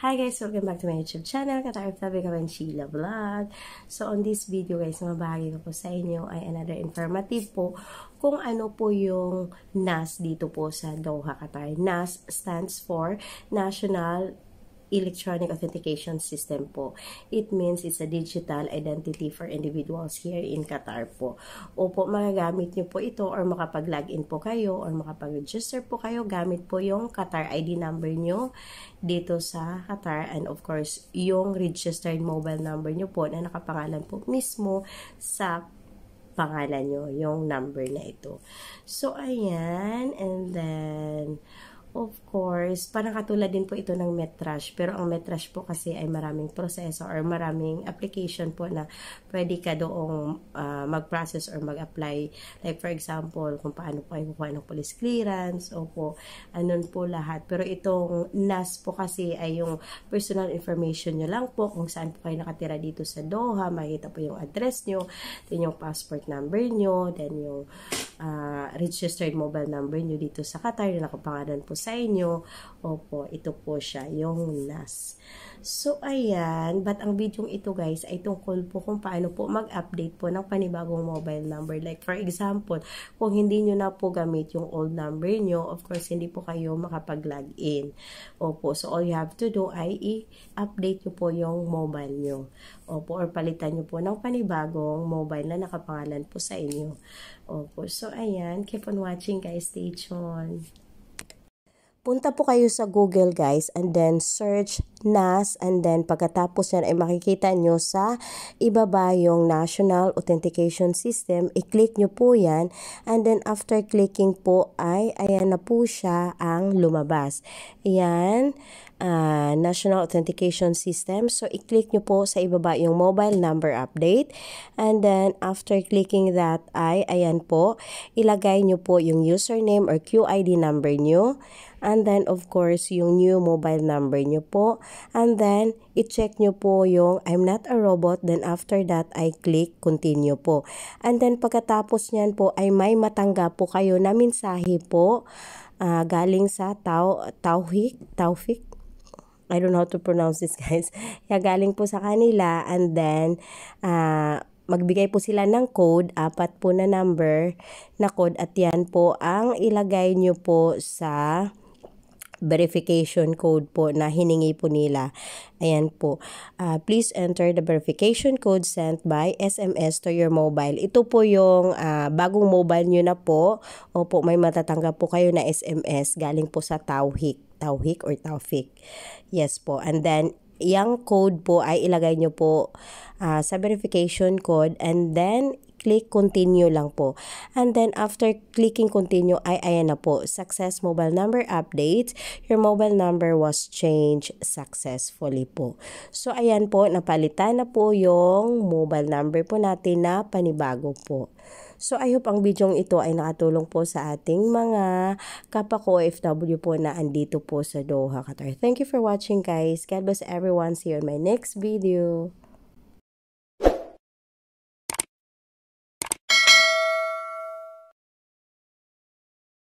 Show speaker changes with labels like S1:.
S1: Hi guys! Welcome back to my YouTube channel. Katakip-tabi ka kami Sheila Vlog. So on this video guys, mabahagi ko po sa inyo ay another informative po kung ano po yung NAS dito po sa Doha, Qatar. NAS stands for National electronic authentication system po. It means it's a digital identity for individuals here in Qatar po. Opo, magagamit nyo po ito or makapag-login po kayo or makapag-register po kayo gamit po yung Qatar ID number nyo dito sa Qatar and of course, yung registered mobile number nyo po na nakapangalan po mismo sa pangalan nyo, yung number na ito. So, ayan. And then, Of course, parang katulad din po ito ng metrash. Pero ang metrash po kasi ay maraming proseso or maraming application po na pwede ka doong uh, mag-process or mag-apply. Like for example, kung paano po ay kukuha ng police clearance, o po anon po lahat. Pero itong NAS po kasi ay yung personal information nyo lang po kung saan po kayo nakatira dito sa Doha. Makita po yung address nyo, then yung passport number nyo, then yung uh, registered mobile number nyo dito sa Qatar na nakapangalan po sa inyo. Opo, ito po siya, yung NAS. So, ayan, but ang video ito guys ay tungkol po kung paano po mag-update po ng panibagong mobile number. Like for example, kung hindi nyo na po gamit yung old number nyo, of course, hindi po kayo makapag-login. Opo, so all you have to do ay i-update nyo po yung mobile nyo. Opo, or palitan nyo po ng panibagong mobile na nakapangalan po sa inyo. Opo, so ayan, and keep on watching guys. Stay tuned. Punta po kayo sa Google guys and then search NAS and then pagkatapos yan ay makikita nyo sa ibaba yung National Authentication System. I-click nyo po yan and then after clicking po ay ayan na po siya ang lumabas. Ayan, uh, National Authentication System. So i-click nyo po sa ibaba yung mobile number update and then after clicking that ay ayan po, ilagay nyo po yung username or QID number nyo and then of course yung new mobile number nyo po And then, i-check nyo po yung I'm not a robot. Then after that, I click continue po. And then, pagkatapos nyan po, ay may matanggap po kayo na mensahe po uh, galing sa Tau, Tauhik, Taufik. I don't know how to pronounce this guys. Yeah, galing po sa kanila and then uh, magbigay po sila ng code, apat po na number na code at yan po ang ilagay nyo po sa verification code po na hiningi po nila. Ayan po. Uh, please enter the verification code sent by SMS to your mobile. Ito po yung uh, bagong mobile nyo na po. Opo, may matatanggap po kayo na SMS galing po sa Tauhik. Tauhik or Taufik. Yes po. And then, yung code po ay ilagay nyo po uh, sa verification code and then click continue lang po. And then after clicking continue ay ayan na po, success mobile number update. Your mobile number was changed successfully po. So ayan po, napalitan na po yung mobile number po natin na panibago po. So I hope ang bidyong ito ay nakatulong po sa ating mga kapako OFW po na andito po sa Doha, Qatar. Thank you for watching guys. God bless everyone. See you in my next video.